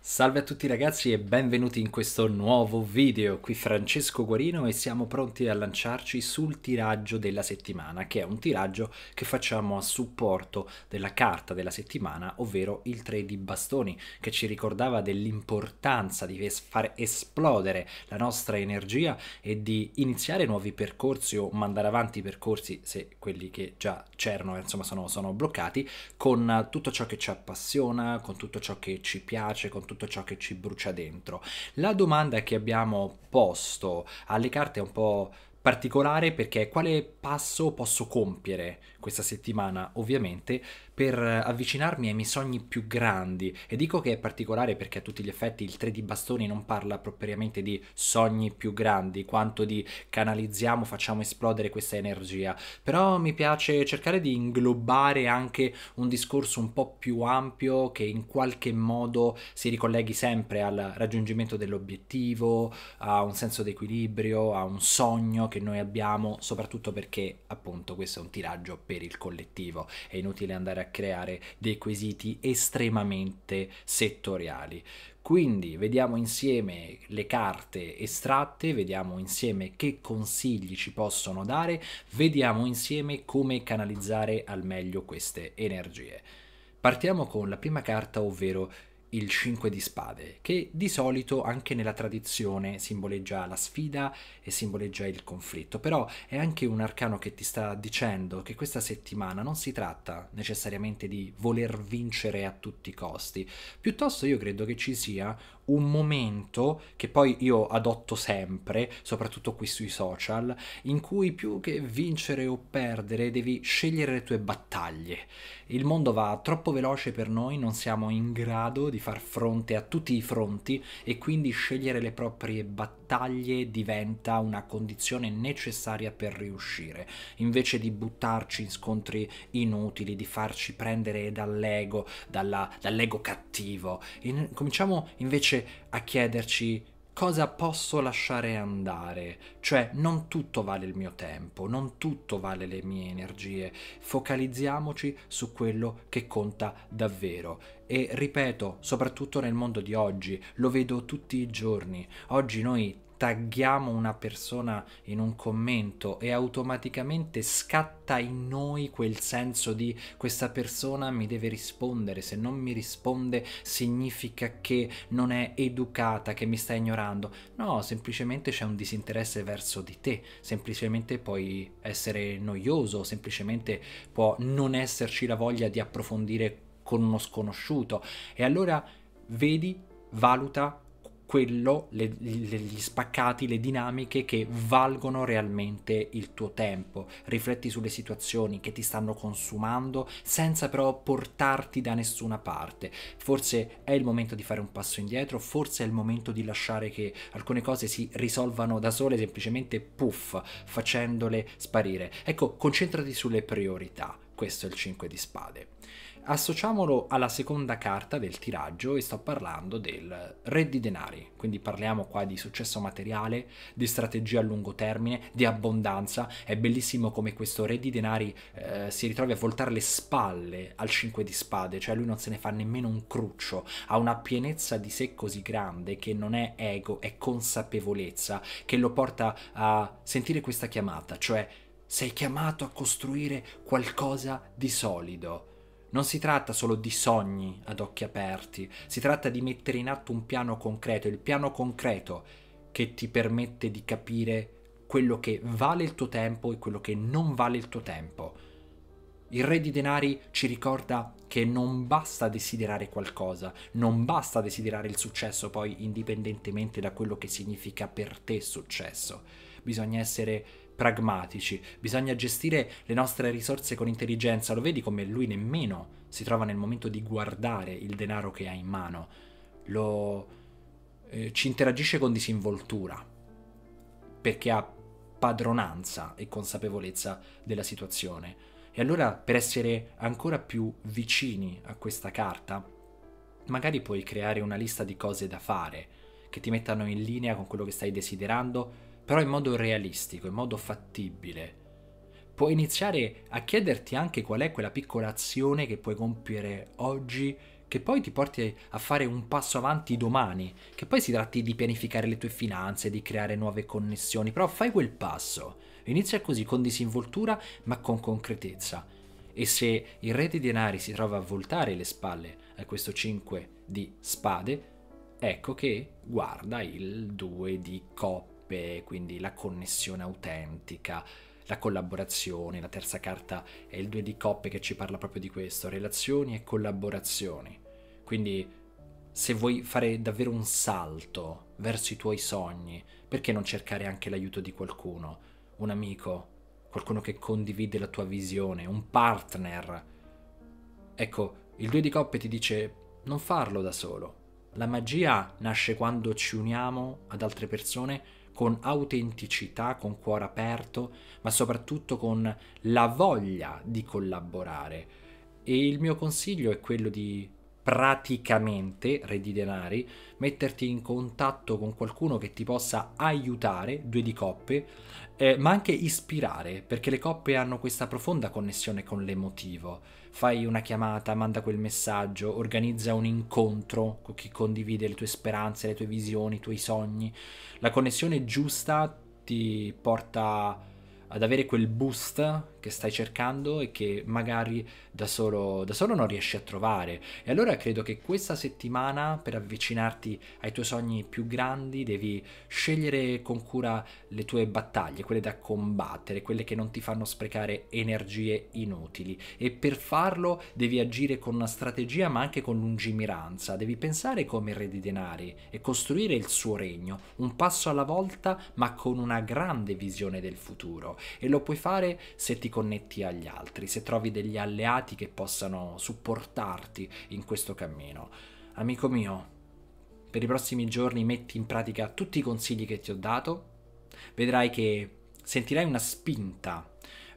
Salve a tutti ragazzi e benvenuti in questo nuovo video, qui Francesco Guarino e siamo pronti a lanciarci sul tiraggio della settimana, che è un tiraggio che facciamo a supporto della carta della settimana, ovvero il 3 di bastoni, che ci ricordava dell'importanza di far esplodere la nostra energia e di iniziare nuovi percorsi o mandare avanti i percorsi, se quelli che già c'erano insomma sono, sono bloccati, con tutto ciò che ci appassiona, con tutto ciò che ci piace, con tutto ciò che ci brucia dentro. La domanda che abbiamo posto alle carte è un po' particolare perché quale passo posso compiere questa settimana, ovviamente, per avvicinarmi ai miei sogni più grandi. E dico che è particolare perché a tutti gli effetti il 3 d bastoni non parla propriamente di sogni più grandi, quanto di canalizziamo, facciamo esplodere questa energia. Però mi piace cercare di inglobare anche un discorso un po' più ampio che in qualche modo si ricolleghi sempre al raggiungimento dell'obiettivo, a un senso d'equilibrio, a un sogno che noi abbiamo, soprattutto perché appunto questo è un tiraggio per per il collettivo, è inutile andare a creare dei quesiti estremamente settoriali. Quindi vediamo insieme le carte estratte, vediamo insieme che consigli ci possono dare, vediamo insieme come canalizzare al meglio queste energie. Partiamo con la prima carta, ovvero il 5 di spade, che di solito anche nella tradizione simboleggia la sfida e simboleggia il conflitto, però è anche un arcano che ti sta dicendo che questa settimana non si tratta necessariamente di voler vincere a tutti i costi, piuttosto io credo che ci sia un momento che poi io adotto sempre, soprattutto qui sui social, in cui più che vincere o perdere devi scegliere le tue battaglie. Il mondo va troppo veloce per noi, non siamo in grado di far fronte a tutti i fronti e quindi scegliere le proprie battaglie diventa una condizione necessaria per riuscire, invece di buttarci in scontri inutili, di farci prendere dall'ego, dalla, dall'ego cattivo. In, cominciamo invece invece a chiederci cosa posso lasciare andare, cioè non tutto vale il mio tempo, non tutto vale le mie energie, focalizziamoci su quello che conta davvero. E ripeto, soprattutto nel mondo di oggi, lo vedo tutti i giorni, oggi noi tagghiamo una persona in un commento e automaticamente scatta in noi quel senso di questa persona mi deve rispondere, se non mi risponde significa che non è educata, che mi sta ignorando. No, semplicemente c'è un disinteresse verso di te, semplicemente puoi essere noioso, semplicemente può non esserci la voglia di approfondire con uno sconosciuto. E allora vedi, valuta quello, le, le, gli spaccati, le dinamiche che valgono realmente il tuo tempo, rifletti sulle situazioni che ti stanno consumando senza però portarti da nessuna parte. Forse è il momento di fare un passo indietro, forse è il momento di lasciare che alcune cose si risolvano da sole semplicemente puff, facendole sparire. Ecco, concentrati sulle priorità, questo è il 5 di spade associamolo alla seconda carta del tiraggio e sto parlando del Re di denari, quindi parliamo qua di successo materiale, di strategia a lungo termine, di abbondanza, è bellissimo come questo Re di denari eh, si ritrovi a voltare le spalle al 5 di spade, cioè lui non se ne fa nemmeno un cruccio, ha una pienezza di sé così grande che non è ego, è consapevolezza, che lo porta a sentire questa chiamata, cioè sei chiamato a costruire qualcosa di solido non si tratta solo di sogni ad occhi aperti, si tratta di mettere in atto un piano concreto, il piano concreto che ti permette di capire quello che vale il tuo tempo e quello che non vale il tuo tempo. Il re di denari ci ricorda che non basta desiderare qualcosa, non basta desiderare il successo poi indipendentemente da quello che significa per te successo. Bisogna essere pragmatici, bisogna gestire le nostre risorse con intelligenza, lo vedi come lui nemmeno si trova nel momento di guardare il denaro che ha in mano, lo, eh, ci interagisce con disinvoltura, perché ha padronanza e consapevolezza della situazione. E allora per essere ancora più vicini a questa carta, magari puoi creare una lista di cose da fare che ti mettano in linea con quello che stai desiderando però in modo realistico, in modo fattibile. Puoi iniziare a chiederti anche qual è quella piccola azione che puoi compiere oggi che poi ti porti a fare un passo avanti domani, che poi si tratti di pianificare le tue finanze, di creare nuove connessioni, però fai quel passo, inizia così con disinvoltura ma con concretezza. E se il re dei denari si trova a voltare le spalle a questo 5 di spade, ecco che guarda il 2 di coppe truppe, quindi la connessione autentica, la collaborazione, la terza carta è il 2 di coppe che ci parla proprio di questo, relazioni e collaborazioni. Quindi se vuoi fare davvero un salto verso i tuoi sogni, perché non cercare anche l'aiuto di qualcuno, un amico, qualcuno che condivide la tua visione, un partner? Ecco, il 2 di coppe ti dice non farlo da solo. La magia nasce quando ci uniamo ad altre persone con autenticità, con cuore aperto, ma soprattutto con la voglia di collaborare. E il mio consiglio è quello di praticamente, re di denari, metterti in contatto con qualcuno che ti possa aiutare, due di coppe, eh, ma anche ispirare, perché le coppe hanno questa profonda connessione con l'emotivo. Fai una chiamata, manda quel messaggio, organizza un incontro con chi condivide le tue speranze, le tue visioni, i tuoi sogni. La connessione giusta ti porta a ad avere quel boost che stai cercando e che magari da solo, da solo non riesci a trovare. E allora credo che questa settimana, per avvicinarti ai tuoi sogni più grandi, devi scegliere con cura le tue battaglie, quelle da combattere, quelle che non ti fanno sprecare energie inutili. E per farlo devi agire con una strategia ma anche con lungimiranza. Devi pensare come re di denari e costruire il suo regno, un passo alla volta ma con una grande visione del futuro e lo puoi fare se ti connetti agli altri, se trovi degli alleati che possano supportarti in questo cammino. Amico mio, per i prossimi giorni metti in pratica tutti i consigli che ti ho dato, vedrai che sentirai una spinta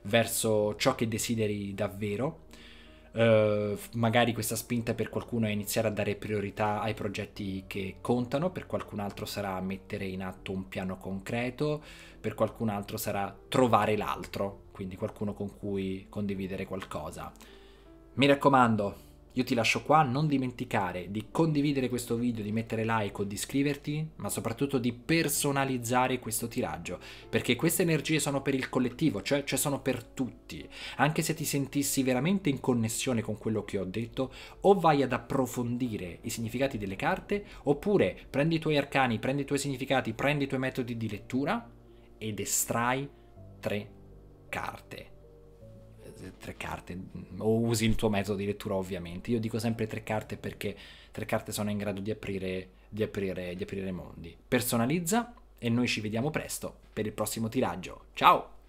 verso ciò che desideri davvero Uh, magari questa spinta per qualcuno è iniziare a dare priorità ai progetti che contano, per qualcun altro sarà mettere in atto un piano concreto, per qualcun altro sarà trovare l'altro, quindi qualcuno con cui condividere qualcosa. Mi raccomando, io ti lascio qua, non dimenticare di condividere questo video, di mettere like o di iscriverti, ma soprattutto di personalizzare questo tiraggio, perché queste energie sono per il collettivo, cioè, cioè sono per tutti. Anche se ti sentissi veramente in connessione con quello che ho detto, o vai ad approfondire i significati delle carte, oppure prendi i tuoi arcani, prendi i tuoi significati, prendi i tuoi metodi di lettura ed estrai tre carte tre carte o usi il tuo metodo di lettura ovviamente. Io dico sempre tre carte perché tre carte sono in grado di aprire, di aprire, di aprire mondi. Personalizza e noi ci vediamo presto per il prossimo tiraggio. Ciao!